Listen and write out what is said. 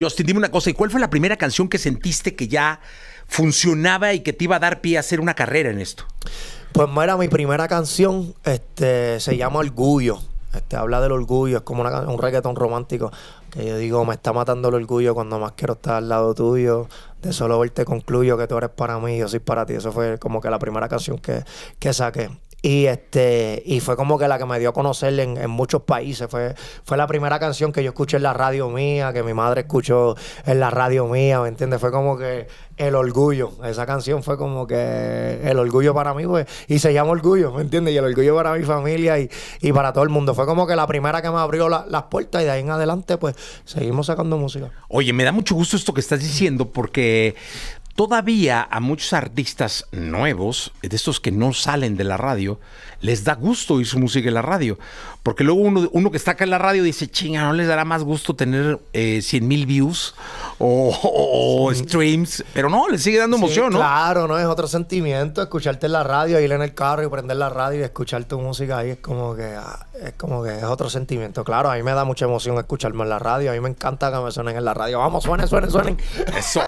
Justin, dime una cosa, ¿y cuál fue la primera canción que sentiste que ya funcionaba y que te iba a dar pie a hacer una carrera en esto? Pues mira, mi primera canción este, se llama Orgullo. Este, habla del orgullo, es como una, un reggaetón romántico. Que yo digo, me está matando el orgullo cuando más quiero estar al lado tuyo. De solo verte concluyo que tú eres para mí, yo soy para ti. Eso fue como que la primera canción que, que saqué. Y este, y fue como que la que me dio a conocer en, muchos países. Fue, fue la primera canción que yo escuché en la radio mía, que mi madre escuchó en la radio mía, ¿me entiendes? Fue como que el orgullo. Esa canción fue como que el orgullo para mí, pues. Y se llama Orgullo, ¿me entiendes? Y el orgullo para mi familia y, y para todo el mundo. Fue como que la primera que me abrió las puertas y de ahí en adelante, pues, seguimos sacando música. Oye, me da mucho gusto esto que estás diciendo, porque Todavía a muchos artistas nuevos, de estos que no salen de la radio, les da gusto oír su música en la radio. Porque luego uno, uno que está acá en la radio dice, chinga, ¿no les dará más gusto tener eh, 100 mil views o, streams? Pero no, les sigue dando emoción, ¿no? Claro, ¿no? Es otro sentimiento escucharte en la radio, ir en el carro y prender la radio y escuchar tu música ahí. Es como que ah, es, como que es otro sentimiento. Claro, a mí me da mucha emoción escucharme en la radio. A mí me encanta que me suenen en la radio. Vamos, suenen, suenen, suenen. Eso.